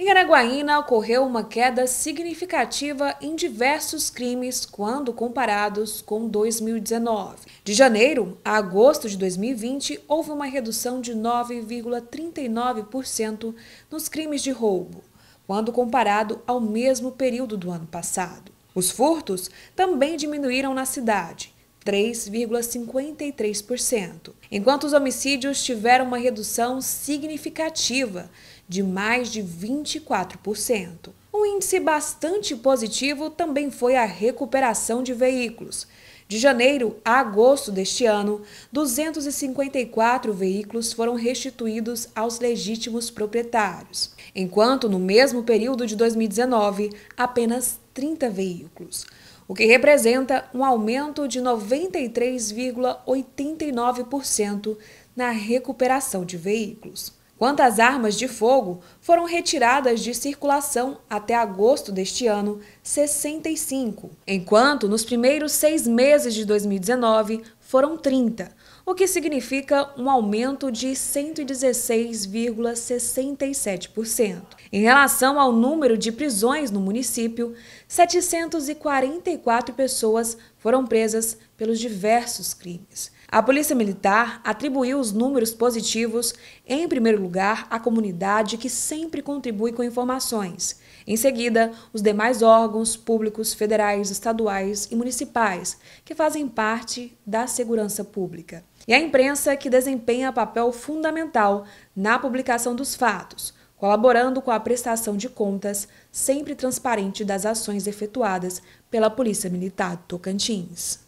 Em Araguaína, ocorreu uma queda significativa em diversos crimes quando comparados com 2019. De janeiro a agosto de 2020, houve uma redução de 9,39% nos crimes de roubo, quando comparado ao mesmo período do ano passado. Os furtos também diminuíram na cidade, 3,53%, enquanto os homicídios tiveram uma redução significativa de mais de 24%. Um índice bastante positivo também foi a recuperação de veículos. De janeiro a agosto deste ano, 254 veículos foram restituídos aos legítimos proprietários, enquanto no mesmo período de 2019, apenas 30 veículos o que representa um aumento de 93,89% na recuperação de veículos. Quantas armas de fogo foram retiradas de circulação até agosto deste ano? 65. Enquanto nos primeiros seis meses de 2019 foram 30, o que significa um aumento de 116,67%. Em relação ao número de prisões no município, 744 pessoas foram presas pelos diversos crimes. A Polícia Militar atribuiu os números positivos, em primeiro lugar, à comunidade que sempre contribui com informações. Em seguida, os demais órgãos públicos federais, estaduais e municipais que fazem parte da segurança pública. E a imprensa que desempenha papel fundamental na publicação dos fatos, colaborando com a prestação de contas sempre transparente das ações efetuadas pela Polícia Militar de Tocantins.